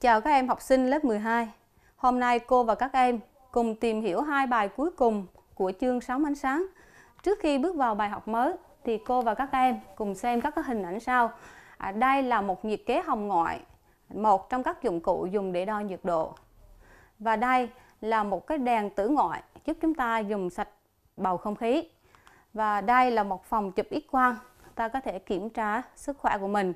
Chào các em học sinh lớp 12. Hôm nay cô và các em cùng tìm hiểu hai bài cuối cùng của chương Sóng ánh sáng. Trước khi bước vào bài học mới thì cô và các em cùng xem các hình ảnh sau. À, đây là một nhiệt kế hồng ngoại, một trong các dụng cụ dùng để đo nhiệt độ. Và đây là một cái đèn tử ngoại giúp chúng ta dùng sạch bầu không khí. Và đây là một phòng chụp X quang, ta có thể kiểm tra sức khỏe của mình.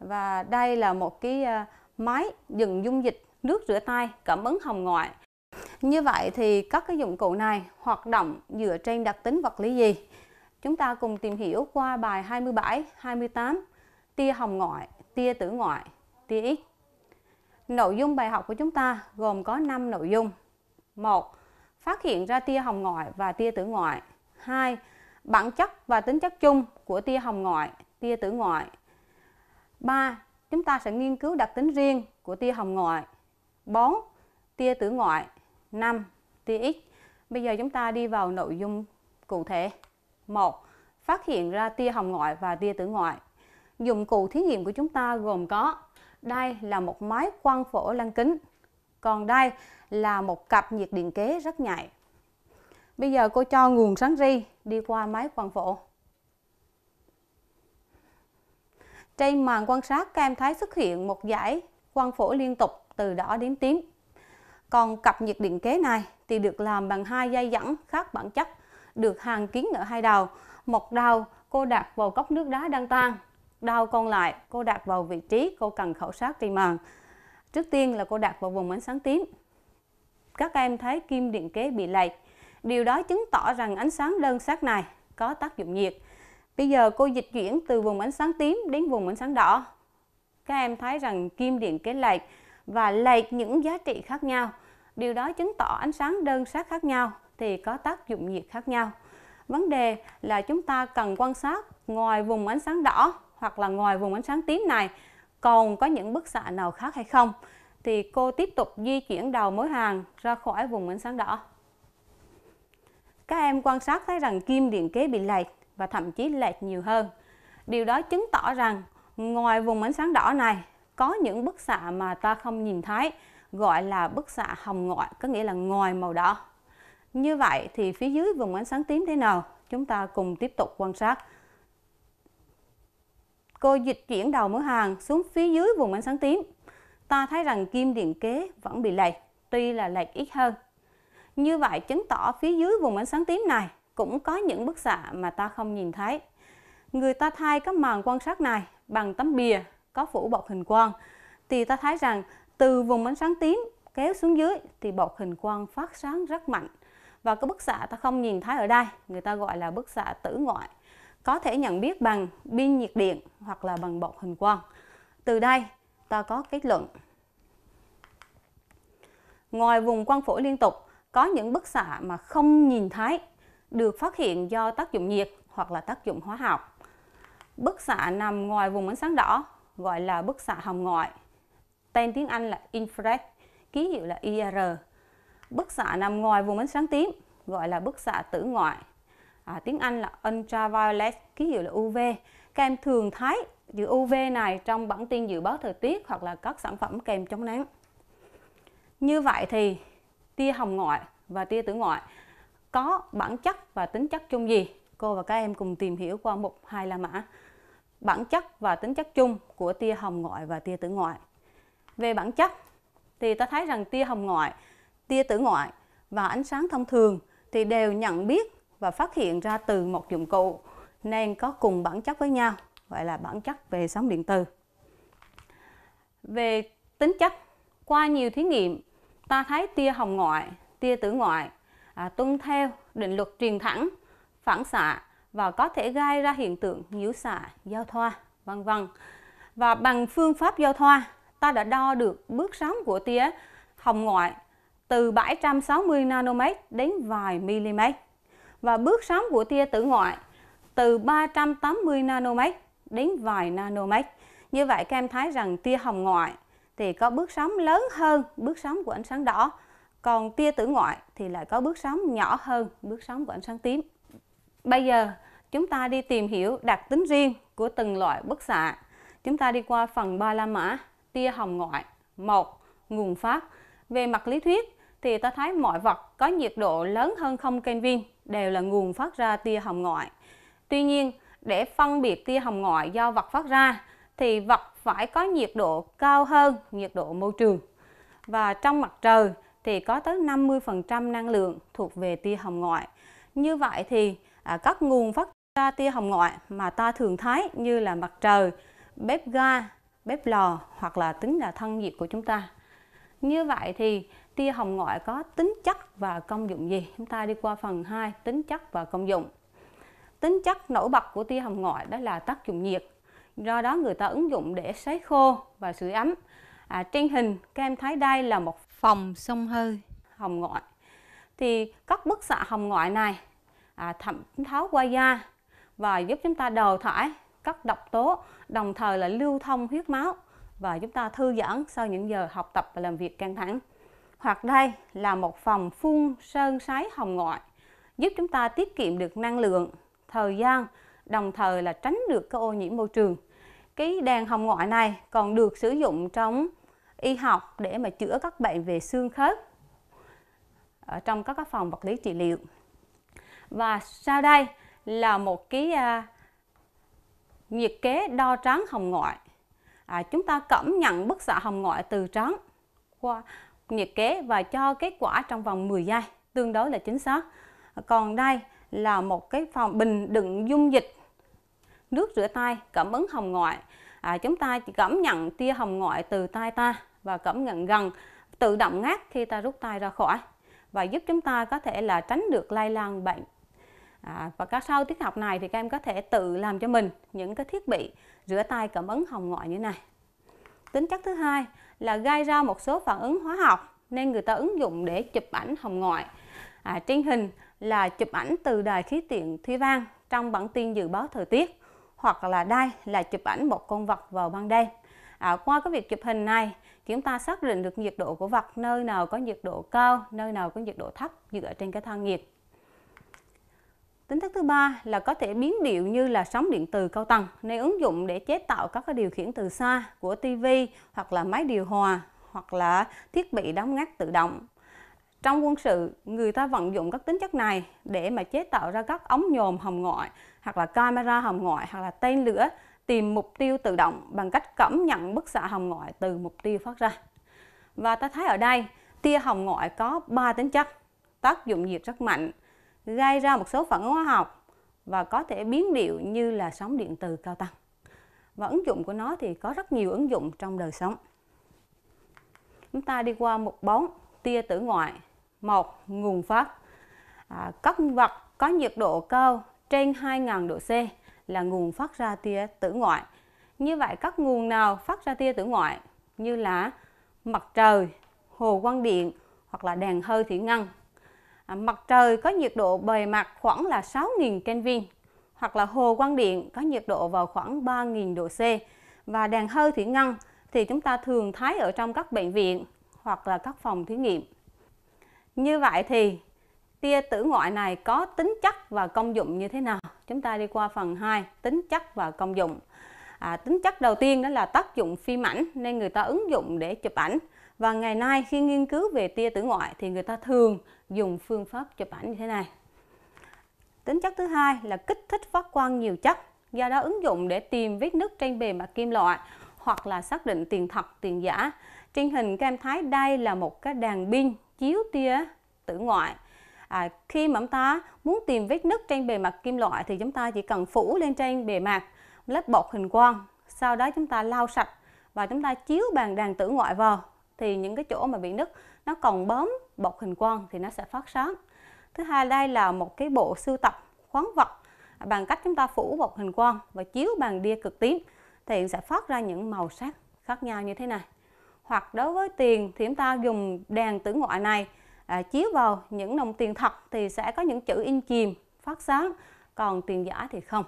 Và đây là một cái à, máy dừng dung dịch, nước rửa tay, cảm ứng hồng ngoại. Như vậy thì các cái dụng cụ này hoạt động dựa trên đặc tính vật lý gì? Chúng ta cùng tìm hiểu qua bài 27, 28, tia hồng ngoại, tia tử ngoại, tia X. Nội dung bài học của chúng ta gồm có 5 nội dung. 1. Phát hiện ra tia hồng ngoại và tia tử ngoại. 2. Bản chất và tính chất chung của tia hồng ngoại, tia tử ngoại. 3 chúng ta sẽ nghiên cứu đặc tính riêng của tia hồng ngoại 4. Tia tử ngoại 5. Tia X Bây giờ chúng ta đi vào nội dung cụ thể 1. Phát hiện ra tia hồng ngoại và tia tử ngoại Dụng cụ thí nghiệm của chúng ta gồm có Đây là một máy quang phổ lăng kính Còn đây là một cặp nhiệt điện kế rất nhạy Bây giờ cô cho nguồn sáng ri đi qua máy quang phổ Trên màn quan sát các em thấy xuất hiện một dải quang phổ liên tục từ đỏ đến tím. Còn cặp nhiệt điện kế này thì được làm bằng hai dây dẫn khác bản chất được hàng kín ở hai đầu. Một đầu cô đặt vào cốc nước đá đang tan, đầu còn lại cô đặt vào vị trí cô cần khảo sát trên màn. Trước tiên là cô đặt vào vùng ánh sáng tím. Các em thấy kim điện kế bị lệch. Điều đó chứng tỏ rằng ánh sáng đơn sắc này có tác dụng nhiệt Bây giờ cô dịch chuyển từ vùng ánh sáng tím đến vùng ánh sáng đỏ. Các em thấy rằng kim điện kế lệch và lệch những giá trị khác nhau. Điều đó chứng tỏ ánh sáng đơn sắc khác nhau thì có tác dụng nhiệt khác nhau. Vấn đề là chúng ta cần quan sát ngoài vùng ánh sáng đỏ hoặc là ngoài vùng ánh sáng tím này còn có những bức xạ nào khác hay không. Thì cô tiếp tục di chuyển đầu mối hàng ra khỏi vùng ánh sáng đỏ. Các em quan sát thấy rằng kim điện kế bị lệch và thậm chí lệch nhiều hơn. Điều đó chứng tỏ rằng ngoài vùng ánh sáng đỏ này có những bức xạ mà ta không nhìn thấy gọi là bức xạ hồng ngoại, có nghĩa là ngoài màu đỏ. Như vậy thì phía dưới vùng ánh sáng tím thế nào? Chúng ta cùng tiếp tục quan sát. Cô dịch chuyển đầu mũi hàng xuống phía dưới vùng ánh sáng tím. Ta thấy rằng kim điện kế vẫn bị lệch, tuy là lệch ít hơn. Như vậy chứng tỏ phía dưới vùng ánh sáng tím này cũng có những bức xạ mà ta không nhìn thấy. Người ta thay các màn quan sát này bằng tấm bìa có phủ bọc hình quang thì ta thấy rằng từ vùng ánh sáng tím kéo xuống dưới thì bọc hình quang phát sáng rất mạnh và cái bức xạ ta không nhìn thấy ở đây người ta gọi là bức xạ tử ngoại có thể nhận biết bằng pin nhiệt điện hoặc là bằng bọc hình quang từ đây ta có kết luận ngoài vùng quang phổ liên tục có những bức xạ mà không nhìn thấy được phát hiện do tác dụng nhiệt hoặc là tác dụng hóa học. Bức xạ nằm ngoài vùng ánh sáng đỏ gọi là bức xạ hồng ngoại. Tên tiếng Anh là infrared, ký hiệu là IR. Bức xạ nằm ngoài vùng ánh sáng tím gọi là bức xạ tử ngoại. À, tiếng Anh là ultraviolet, ký hiệu là UV. Các em thường thấy chữ UV này trong bản tin dự báo thời tiết hoặc là các sản phẩm kèm chống nắng. Như vậy thì tia hồng ngoại và tia tử ngoại có bản chất và tính chất chung gì? Cô và các em cùng tìm hiểu qua mục hai la mã. Bản chất và tính chất chung của tia hồng ngoại và tia tử ngoại. Về bản chất thì ta thấy rằng tia hồng ngoại, tia tử ngoại và ánh sáng thông thường thì đều nhận biết và phát hiện ra từ một dụng cụ nên có cùng bản chất với nhau, gọi là bản chất về sóng điện từ. Về tính chất, qua nhiều thí nghiệm, ta thấy tia hồng ngoại, tia tử ngoại à, tuân theo định luật truyền thẳng, phản xạ và có thể gây ra hiện tượng nhiễu xạ, giao thoa, vân vân. Và bằng phương pháp giao thoa, ta đã đo được bước sóng của tia hồng ngoại từ 760 nanomet đến vài mm và bước sóng của tia tử ngoại từ 380 nanomet đến vài nanomet. Như vậy các em thấy rằng tia hồng ngoại thì có bước sóng lớn hơn bước sóng của ánh sáng đỏ còn tia tử ngoại thì lại có bước sóng nhỏ hơn bước sóng của ánh sáng tím bây giờ chúng ta đi tìm hiểu đặc tính riêng của từng loại bức xạ chúng ta đi qua phần ba la mã tia hồng ngoại một nguồn phát về mặt lý thuyết thì ta thấy mọi vật có nhiệt độ lớn hơn không Kelvin đều là nguồn phát ra tia hồng ngoại. Tuy nhiên, để phân biệt tia hồng ngoại do vật phát ra thì vật phải có nhiệt độ cao hơn nhiệt độ môi trường. Và trong mặt trời thì có tới 50% năng lượng thuộc về tia hồng ngoại. Như vậy thì à, các nguồn phát ra tia hồng ngoại mà ta thường thấy như là mặt trời, bếp ga, bếp lò hoặc là tính là thân nhiệt của chúng ta. Như vậy thì tia hồng ngoại có tính chất và công dụng gì? Chúng ta đi qua phần 2, tính chất và công dụng. Tính chất nổi bật của tia hồng ngoại đó là tác dụng nhiệt. Do đó người ta ứng dụng để sấy khô và sưởi ấm. À, trên hình các em thấy đây là một phòng sông hơi hồng ngoại thì các bức xạ hồng ngoại này à, thẩm thấu qua da và giúp chúng ta đào thải các độc tố đồng thời là lưu thông huyết máu và chúng ta thư giãn sau những giờ học tập và làm việc căng thẳng hoặc đây là một phòng phun sơn sái hồng ngoại giúp chúng ta tiết kiệm được năng lượng thời gian đồng thời là tránh được cái ô nhiễm môi trường cái đèn hồng ngoại này còn được sử dụng trong y học để mà chữa các bệnh về xương khớp ở trong các phòng vật lý trị liệu và sau đây là một cái à, nhiệt kế đo trắng hồng ngoại à, chúng ta cảm nhận bức xạ hồng ngoại từ trắng qua nhiệt kế và cho kết quả trong vòng 10 giây tương đối là chính xác còn đây là một cái phòng bình đựng dung dịch nước rửa tay cảm ứng hồng ngoại à, chúng ta chỉ cảm nhận tia hồng ngoại từ tay ta và cảm nhận gần tự động ngát khi ta rút tay ra khỏi và giúp chúng ta có thể là tránh được lây lan bệnh à, và các sau tiết học này thì các em có thể tự làm cho mình những cái thiết bị rửa tay cảm ứng hồng ngoại như này tính chất thứ hai là gây ra một số phản ứng hóa học nên người ta ứng dụng để chụp ảnh hồng ngoại à, trên hình là chụp ảnh từ đài khí tượng Thúy Vang trong bản tin dự báo thời tiết hoặc là đây là chụp ảnh một con vật vào ban đêm à, qua cái việc chụp hình này chúng ta xác định được nhiệt độ của vật nơi nào có nhiệt độ cao, nơi nào có nhiệt độ thấp dựa trên cái thân nhiệt. Tính thức thứ ba là có thể biến điệu như là sóng điện từ cao tầng, nên ứng dụng để chế tạo các cái điều khiển từ xa của TV hoặc là máy điều hòa hoặc là thiết bị đóng ngắt tự động. Trong quân sự, người ta vận dụng các tính chất này để mà chế tạo ra các ống nhòm hồng ngoại hoặc là camera hồng ngoại hoặc là tên lửa tìm mục tiêu tự động bằng cách cảm nhận bức xạ hồng ngoại từ mục tiêu phát ra. Và ta thấy ở đây, tia hồng ngoại có 3 tính chất, tác dụng nhiệt rất mạnh, gây ra một số phản ứng hóa học và có thể biến điệu như là sóng điện từ cao tăng. Và ứng dụng của nó thì có rất nhiều ứng dụng trong đời sống. Chúng ta đi qua mục 4, tia tử ngoại. một Nguồn phát. À, các vật có nhiệt độ cao trên 2.000 độ C là nguồn phát ra tia tử ngoại. Như vậy các nguồn nào phát ra tia tử ngoại như là mặt trời, hồ quang điện hoặc là đèn hơi thủy ngân. À, mặt trời có nhiệt độ bề mặt khoảng là 6.000 Kelvin hoặc là hồ quang điện có nhiệt độ vào khoảng 3.000 độ C và đèn hơi thủy ngân thì chúng ta thường thấy ở trong các bệnh viện hoặc là các phòng thí nghiệm. Như vậy thì tia tử ngoại này có tính chất và công dụng như thế nào? chúng ta đi qua phần 2 tính chất và công dụng à, tính chất đầu tiên đó là tác dụng phim ảnh nên người ta ứng dụng để chụp ảnh và ngày nay khi nghiên cứu về tia tử ngoại thì người ta thường dùng phương pháp chụp ảnh như thế này tính chất thứ hai là kích thích phát quang nhiều chất do đó ứng dụng để tìm vết nứt trên bề mặt kim loại hoặc là xác định tiền thật tiền giả trên hình các em thấy đây là một cái đàn pin chiếu tia tử ngoại à, khi mà chúng ta muốn tìm vết nứt trên bề mặt kim loại thì chúng ta chỉ cần phủ lên trên bề mặt lớp bột hình quang sau đó chúng ta lau sạch và chúng ta chiếu bàn đàn tử ngoại vào thì những cái chỗ mà bị nứt nó còn bấm bột hình quang thì nó sẽ phát sáng thứ hai đây là một cái bộ sưu tập khoáng vật bằng cách chúng ta phủ bột hình quang và chiếu bằng đia cực tím thì sẽ phát ra những màu sắc khác nhau như thế này hoặc đối với tiền thì chúng ta dùng đèn tử ngoại này à, chiếu vào những đồng tiền thật thì sẽ có những chữ in chìm phát sáng còn tiền giả thì không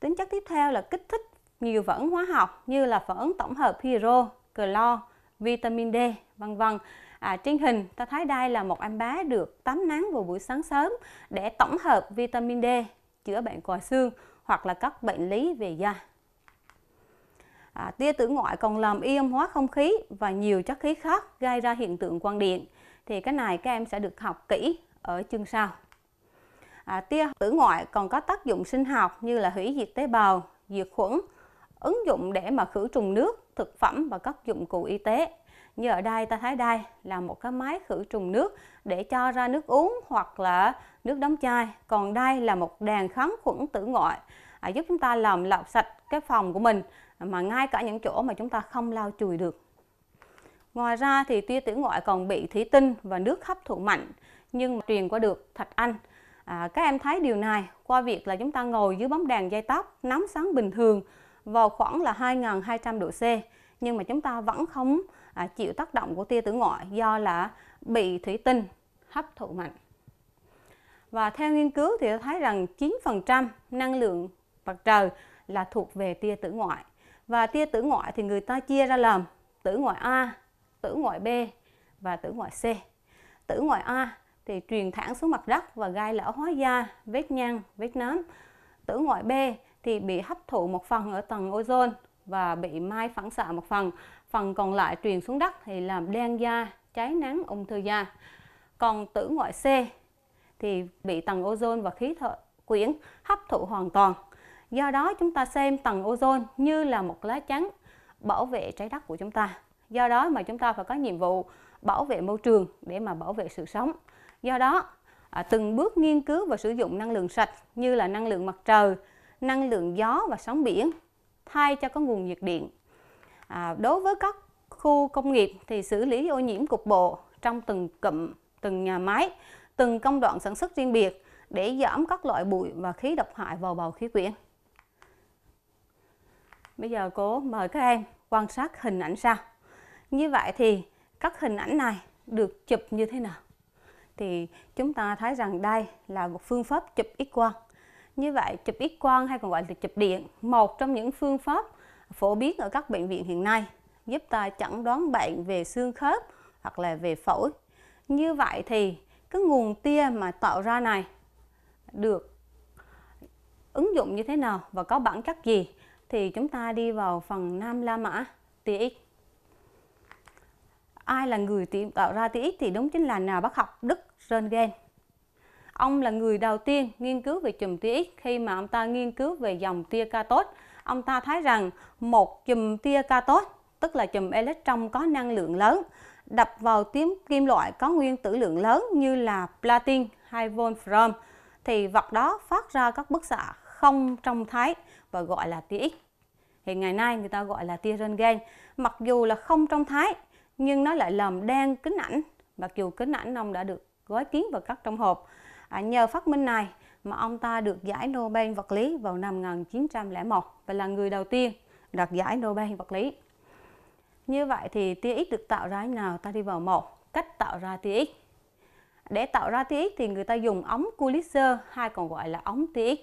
tính chất tiếp theo là kích thích nhiều phản ứng hóa học như là phản ứng tổng hợp hydro clo vitamin D vân vân à, trên hình ta thấy đây là một em bé được tắm nắng vào buổi sáng sớm để tổng hợp vitamin D chữa bệnh còi xương hoặc là các bệnh lý về da À, tia tử ngoại còn làm y hóa không khí và nhiều chất khí khác gây ra hiện tượng quang điện. Thì cái này các em sẽ được học kỹ ở chương sau. À, tia tử ngoại còn có tác dụng sinh học như là hủy diệt tế bào, diệt khuẩn, ứng dụng để mà khử trùng nước, thực phẩm và các dụng cụ y tế. Như ở đây ta thấy đây là một cái máy khử trùng nước để cho ra nước uống hoặc là nước đóng chai. Còn đây là một đàn kháng khuẩn tử ngoại à, giúp chúng ta làm lọc sạch cái phòng của mình mà ngay cả những chỗ mà chúng ta không lau chùi được. Ngoài ra thì tia tử ngoại còn bị thủy tinh và nước hấp thụ mạnh nhưng mà truyền qua được thạch anh. À, các em thấy điều này qua việc là chúng ta ngồi dưới bóng đèn dây tóc nắng sáng bình thường vào khoảng là 2.200 độ C nhưng mà chúng ta vẫn không à, chịu tác động của tia tử ngoại do là bị thủy tinh hấp thụ mạnh. Và theo nghiên cứu thì thấy rằng 9% năng lượng mặt trời là thuộc về tia tử ngoại và tia tử ngoại thì người ta chia ra làm tử ngoại A, tử ngoại B và tử ngoại C. Tử ngoại A thì truyền thẳng xuống mặt đất và gây lão hóa da, vết nhăn, vết nám. Tử ngoại B thì bị hấp thụ một phần ở tầng ozone và bị mai phản xạ một phần. Phần còn lại truyền xuống đất thì làm đen da, cháy nắng, ung thư da. Còn tử ngoại C thì bị tầng ozone và khí thở quyển hấp thụ hoàn toàn Do đó chúng ta xem tầng ozone như là một lá chắn bảo vệ trái đất của chúng ta. Do đó mà chúng ta phải có nhiệm vụ bảo vệ môi trường để mà bảo vệ sự sống. Do đó à, từng bước nghiên cứu và sử dụng năng lượng sạch như là năng lượng mặt trời, năng lượng gió và sóng biển thay cho các nguồn nhiệt điện. À, đối với các khu công nghiệp thì xử lý ô nhiễm cục bộ trong từng cụm, từng nhà máy, từng công đoạn sản xuất riêng biệt để giảm các loại bụi và khí độc hại vào bầu khí quyển. Bây giờ cô mời các em quan sát hình ảnh sau. Như vậy thì các hình ảnh này được chụp như thế nào? Thì chúng ta thấy rằng đây là một phương pháp chụp X quang. Như vậy chụp X quang hay còn gọi là chụp điện, một trong những phương pháp phổ biến ở các bệnh viện hiện nay giúp ta chẩn đoán bệnh về xương khớp hoặc là về phổi. Như vậy thì cái nguồn tia mà tạo ra này được ứng dụng như thế nào và có bản chất gì thì chúng ta đi vào phần nam la mã tx ai là người tạo ra tx thì đúng chính là nhà bác học đức Röntgen ông là người đầu tiên nghiên cứu về chùm tia khi mà ông ta nghiên cứu về dòng tia cathode. Ông ta thấy rằng một chùm tia cathode, tức là chùm electron có năng lượng lớn, đập vào tiếng kim loại có nguyên tử lượng lớn như là platin hay wolfram thì vật đó phát ra các bức xạ không trong thái và gọi là tia X. Hiện ngày nay người ta gọi là tia Röntgen. Mặc dù là không trong thái nhưng nó lại làm đen kính ảnh. Mặc dù kính ảnh ông đã được gói kín và cắt trong hộp. À, nhờ phát minh này mà ông ta được giải Nobel vật lý vào năm 1901 và là người đầu tiên đoạt giải Nobel vật lý. Như vậy thì tia X được tạo ra như nào? Ta đi vào một cách tạo ra tia X. Để tạo ra tia X thì người ta dùng ống Coulitzer hay còn gọi là ống tia X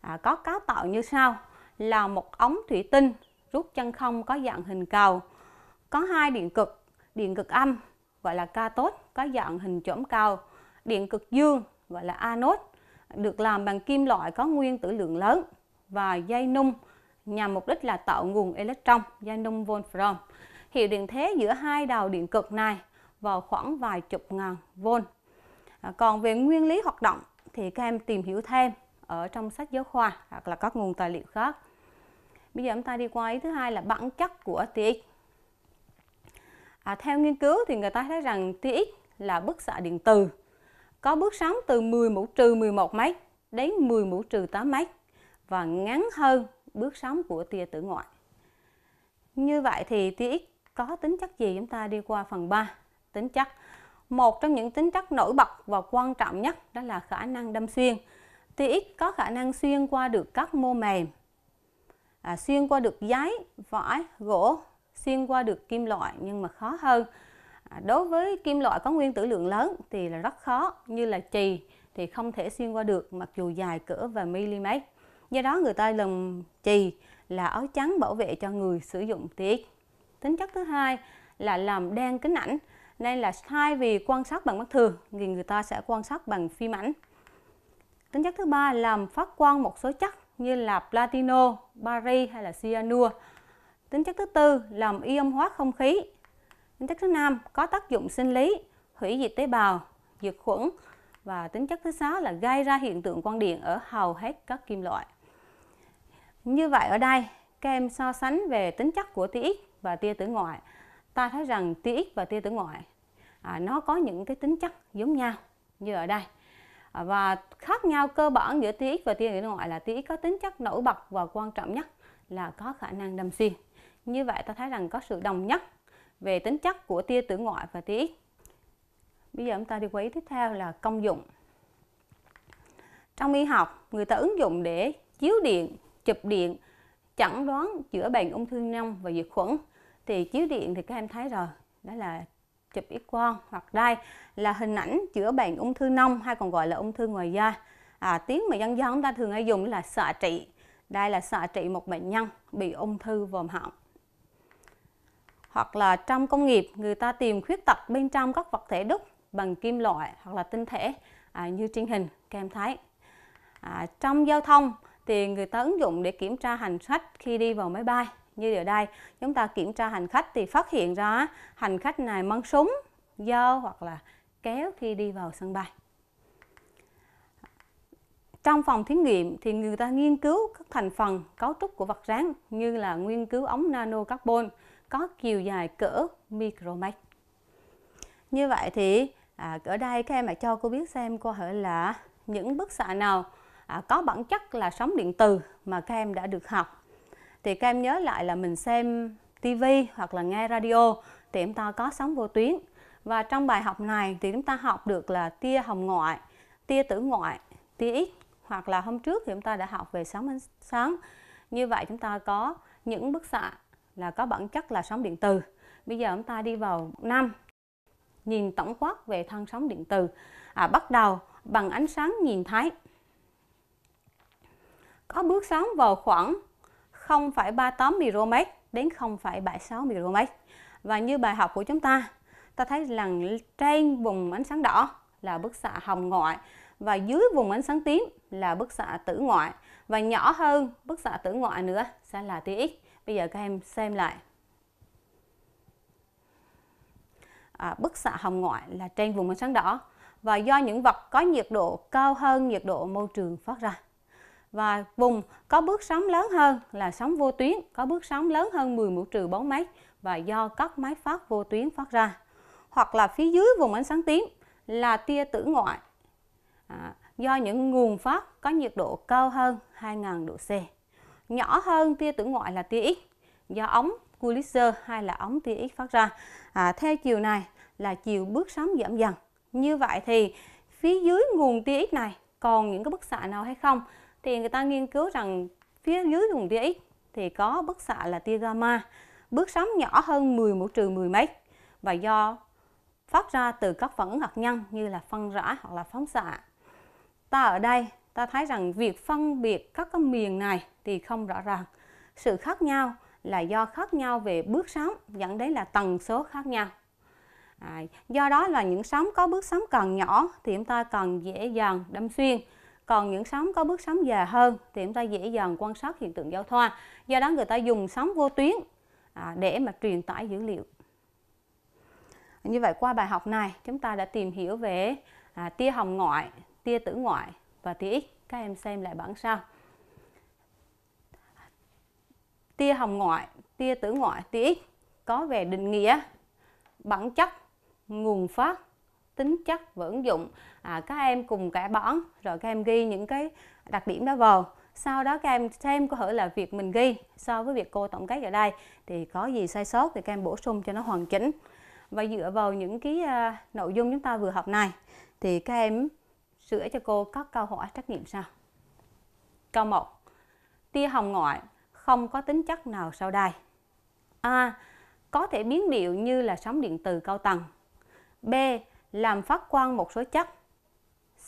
à, có cáo tạo như sau là một ống thủy tinh rút chân không có dạng hình cầu có hai điện cực điện cực âm gọi là cathode có dạng hình chõm cầu điện cực dương gọi là anode được làm bằng kim loại có nguyên tử lượng lớn và dây nung nhằm mục đích là tạo nguồn electron dây nung wolfram hiệu điện thế giữa hai đầu điện cực này vào khoảng vài chục ngàn volt à, còn về nguyên lý hoạt động thì các em tìm hiểu thêm ở trong sách giáo khoa hoặc là các nguồn tài liệu khác. Bây giờ chúng ta đi qua ý thứ hai là bản chất của TX. À, theo nghiên cứu thì người ta thấy rằng TX là bức xạ điện từ có bước sóng từ 10 mũ trừ 11 mét đến 10 mũ trừ 8 mét và ngắn hơn bước sóng của tia tử ngoại. Như vậy thì tia X có tính chất gì? Chúng ta đi qua phần 3, tính chất. Một trong những tính chất nổi bật và quan trọng nhất đó là khả năng đâm xuyên tia X có khả năng xuyên qua được các mô mềm, à, xuyên qua được giấy, vải, gỗ, xuyên qua được kim loại nhưng mà khó hơn. À, đối với kim loại có nguyên tử lượng lớn thì là rất khó, như là chì thì không thể xuyên qua được mặc dù dài cỡ và mm. Do đó người ta lồng chì là áo trắng bảo vệ cho người sử dụng tia X. Tính chất thứ hai là làm đen kính ảnh. Nên là thay vì quan sát bằng mắt thường thì người ta sẽ quan sát bằng phim ảnh. Tính chất thứ ba làm phát quang một số chất như là platino, bari hay là cyanua. Tính chất thứ tư làm ion hóa không khí. Tính chất thứ năm có tác dụng sinh lý, hủy diệt tế bào, diệt khuẩn và tính chất thứ sáu là gây ra hiện tượng quang điện ở hầu hết các kim loại. Như vậy ở đây các em so sánh về tính chất của tia X và tia tử ngoại. Ta thấy rằng tia X và tia tử ngoại à, nó có những cái tính chất giống nhau như ở đây. À, và khác nhau cơ bản giữa tia X và tia ngoại là tia X có tính chất nổi bật và quan trọng nhất là có khả năng đâm xuyên. Như vậy ta thấy rằng có sự đồng nhất về tính chất của tia tử ngoại và tia X. Bây giờ chúng ta đi quay tiếp theo là công dụng. Trong y học, người ta ứng dụng để chiếu điện, chụp điện, chẩn đoán chữa bệnh ung thư nông và diệt khuẩn. Thì chiếu điện thì các em thấy rồi, đó là chụp X quang hoặc đây là hình ảnh chữa bệnh ung thư nông hay còn gọi là ung thư ngoài da. À, tiếng mà dân gian chúng ta thường hay dùng là xạ trị. Đây là xạ trị một bệnh nhân bị ung thư vòm họng. Hoặc là trong công nghiệp người ta tìm khuyết tật bên trong các vật thể đúc bằng kim loại hoặc là tinh thể à, như trên hình các em thấy. À, trong giao thông thì người ta ứng dụng để kiểm tra hành khách khi đi vào máy bay như ở đây chúng ta kiểm tra hành khách thì phát hiện ra hành khách này mang súng dao hoặc là kéo khi đi vào sân bay trong phòng thí nghiệm thì người ta nghiên cứu các thành phần cấu trúc của vật rắn như là nghiên cứu ống nano carbon có chiều dài cỡ micromet như vậy thì à, ở đây các em hãy cho cô biết xem cô hỏi là những bức xạ nào à, có bản chất là sóng điện từ mà các em đã được học thì các em nhớ lại là mình xem TV hoặc là nghe radio thì chúng ta có sóng vô tuyến. Và trong bài học này thì chúng ta học được là tia hồng ngoại, tia tử ngoại, tia X hoặc là hôm trước thì chúng ta đã học về sóng ánh sáng. Như vậy chúng ta có những bức xạ là có bản chất là sóng điện từ. Bây giờ chúng ta đi vào năm nhìn tổng quát về thân sóng điện từ. À, bắt đầu bằng ánh sáng nhìn thấy. Có bước sóng vào khoảng 0,38 micromet đến 0,76 micromet. Và như bài học của chúng ta, ta thấy rằng trên vùng ánh sáng đỏ là bức xạ hồng ngoại và dưới vùng ánh sáng tím là bức xạ tử ngoại và nhỏ hơn bức xạ tử ngoại nữa sẽ là tia X. Bây giờ các em xem lại. À, bức xạ hồng ngoại là trên vùng ánh sáng đỏ và do những vật có nhiệt độ cao hơn nhiệt độ môi trường phát ra và vùng có bước sóng lớn hơn là sóng vô tuyến có bước sóng lớn hơn 10 mũ trừ 4 mét và do các máy phát vô tuyến phát ra hoặc là phía dưới vùng ánh sáng tím là tia tử ngoại à, do những nguồn phát có nhiệt độ cao hơn 2000 độ C nhỏ hơn tia tử ngoại là tia X do ống Pulitzer hay là ống tia X phát ra à, theo chiều này là chiều bước sóng giảm dần như vậy thì phía dưới nguồn tia X này còn những cái bức xạ nào hay không thì người ta nghiên cứu rằng phía dưới vùng tia X thì có bức xạ là tia gamma, bước sóng nhỏ hơn 11 trừ 10 mấy và do phát ra từ các phản ứng hạt nhân như là phân rã hoặc là phóng xạ. Ta ở đây, ta thấy rằng việc phân biệt các cái miền này thì không rõ ràng. Sự khác nhau là do khác nhau về bước sóng dẫn đến là tần số khác nhau. À, do đó là những sóng có bước sóng càng nhỏ thì chúng ta càng dễ dàng đâm xuyên còn những sóng có bước sóng dài hơn thì chúng ta dễ dàng quan sát hiện tượng giao thoa do đó người ta dùng sóng vô tuyến à, để mà truyền tải dữ liệu như vậy qua bài học này chúng ta đã tìm hiểu về à, tia hồng ngoại tia tử ngoại và tia x các em xem lại bản sao tia hồng ngoại tia tử ngoại tia x có về định nghĩa bản chất nguồn phát tính chất và ứng dụng à, các em cùng cả bón rồi các em ghi những cái đặc điểm đó vào sau đó các em xem có thể là việc mình ghi so với việc cô tổng kết ở đây thì có gì sai sót thì các em bổ sung cho nó hoàn chỉnh và dựa vào những cái uh, nội dung chúng ta vừa học này thì các em sửa cho cô các câu hỏi trắc nghiệm sau câu 1 tia hồng ngoại không có tính chất nào sau đây a có thể biến điệu như là sóng điện từ cao tầng b làm phát quang một số chất.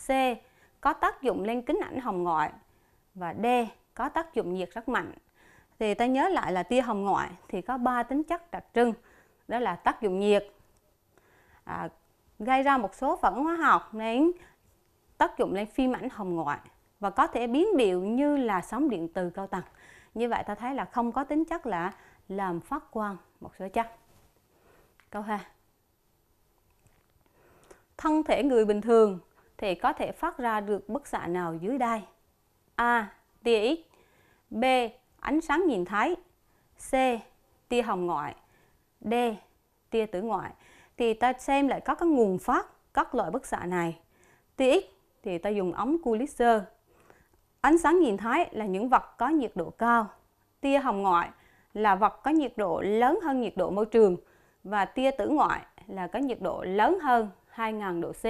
C. Có tác dụng lên kính ảnh hồng ngoại. Và D. Có tác dụng nhiệt rất mạnh. Thì ta nhớ lại là tia hồng ngoại thì có 3 tính chất đặc trưng. Đó là tác dụng nhiệt, à, gây ra một số phản hóa học nên tác dụng lên phim ảnh hồng ngoại và có thể biến điệu như là sóng điện từ cao tầng. Như vậy ta thấy là không có tính chất là làm phát quang một số chất. Câu 2 thân thể người bình thường thì có thể phát ra được bức xạ nào dưới đây? A. Tia X B. Ánh sáng nhìn thấy C. Tia hồng ngoại D. Tia tử ngoại Thì ta xem lại có các nguồn phát các loại bức xạ này Tia X thì ta dùng ống Coulitzer Ánh sáng nhìn thấy là những vật có nhiệt độ cao Tia hồng ngoại là vật có nhiệt độ lớn hơn nhiệt độ môi trường và tia tử ngoại là có nhiệt độ lớn hơn 2.000 độ C.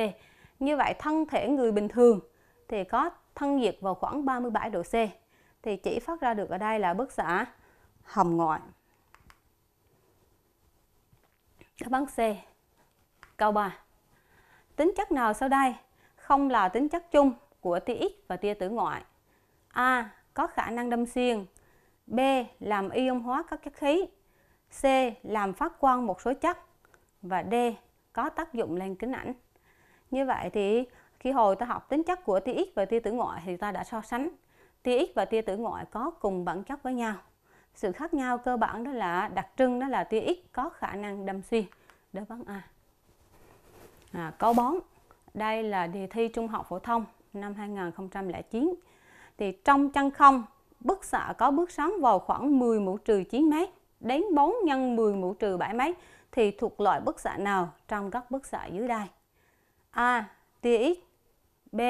Như vậy thân thể người bình thường thì có thân nhiệt vào khoảng 37 độ C. Thì chỉ phát ra được ở đây là bức xạ hồng ngoại. Đáp án C. Câu 3. Tính chất nào sau đây không là tính chất chung của tia X và tia tử ngoại? A. Có khả năng đâm xuyên. B. Làm ion hóa các chất khí. C. Làm phát quang một số chất. Và D có tác dụng lên kính ảnh như vậy thì khi hồi ta học tính chất của tia x và tia tử ngoại thì ta đã so sánh tia x và tia tử ngoại có cùng bản chất với nhau sự khác nhau cơ bản đó là đặc trưng đó là tia x có khả năng đâm xuyên đáp án A à, câu 4 đây là đề thi trung học phổ thông năm 2009 thì trong chân không bức xạ có bước sóng vào khoảng 10 mũ trừ 9 mét đến 4 nhân 10 mũ trừ 7 mét thì thuộc loại bức xạ nào trong các bức xạ dưới đây? A. Tia X B.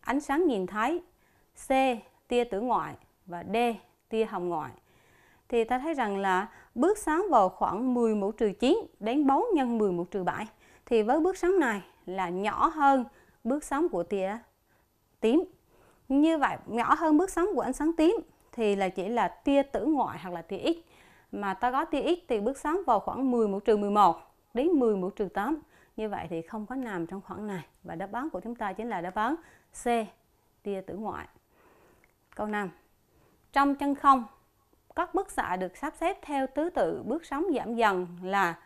Ánh sáng nhìn thấy C. Tia tử ngoại và D. Tia hồng ngoại thì ta thấy rằng là bước sáng vào khoảng 10 mũ trừ 9 đến 4 nhân 10 mũ trừ 7 thì với bước sáng này là nhỏ hơn bước sáng của tia tím như vậy nhỏ hơn bước sóng của ánh sáng tím thì là chỉ là tia tử ngoại hoặc là tia X mà ta có tia x thì bước sáng vào khoảng 10 mũ trừ 11 đến 10 mũ trừ 8 như vậy thì không có nằm trong khoảng này và đáp án của chúng ta chính là đáp án C tia tử ngoại câu 5 trong chân không các bức xạ được sắp xếp theo thứ tự bước sóng giảm dần là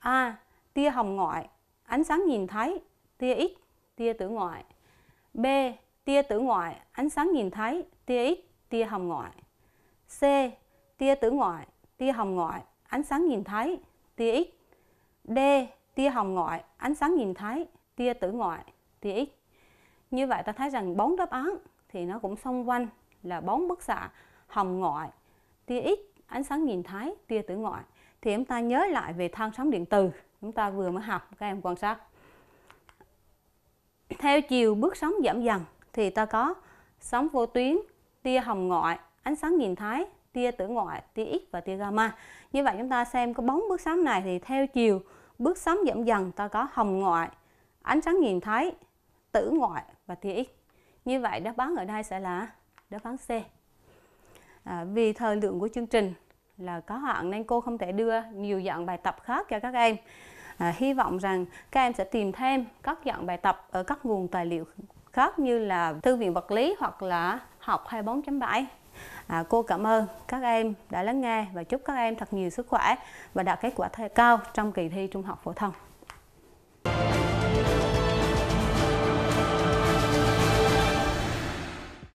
A. Tia hồng ngoại ánh sáng nhìn thấy tia X tia tử ngoại B. Tia tử ngoại ánh sáng nhìn thấy tia X tia hồng ngoại C tia tử ngoại, tia hồng ngoại, ánh sáng nhìn thấy, tia X. D. Tia hồng ngoại, ánh sáng nhìn thấy, tia tử ngoại, tia X. Như vậy ta thấy rằng bốn đáp án thì nó cũng xung quanh là bốn bức xạ hồng ngoại, tia X, ánh sáng nhìn thấy, tia tử ngoại. Thì chúng ta nhớ lại về than sóng điện từ chúng ta vừa mới học các em quan sát. Theo chiều bước sóng giảm dần thì ta có sóng vô tuyến, tia hồng ngoại, ánh sáng nhìn thấy, tia tử ngoại, tia X và tia gamma. Như vậy chúng ta xem có bốn bước sóng này thì theo chiều bước sóng giảm dần ta có hồng ngoại, ánh sáng nhìn thấy, tử ngoại và tia X. Như vậy đáp án ở đây sẽ là đáp án C. À, vì thời lượng của chương trình là có hạn nên cô không thể đưa nhiều dạng bài tập khác cho các em. À, hy vọng rằng các em sẽ tìm thêm các dạng bài tập ở các nguồn tài liệu khác như là thư viện vật lý hoặc là học 24.7. À, cô cảm ơn các em đã lắng nghe và chúc các em thật nhiều sức khỏe và đạt kết quả cao trong kỳ thi trung học phổ thông.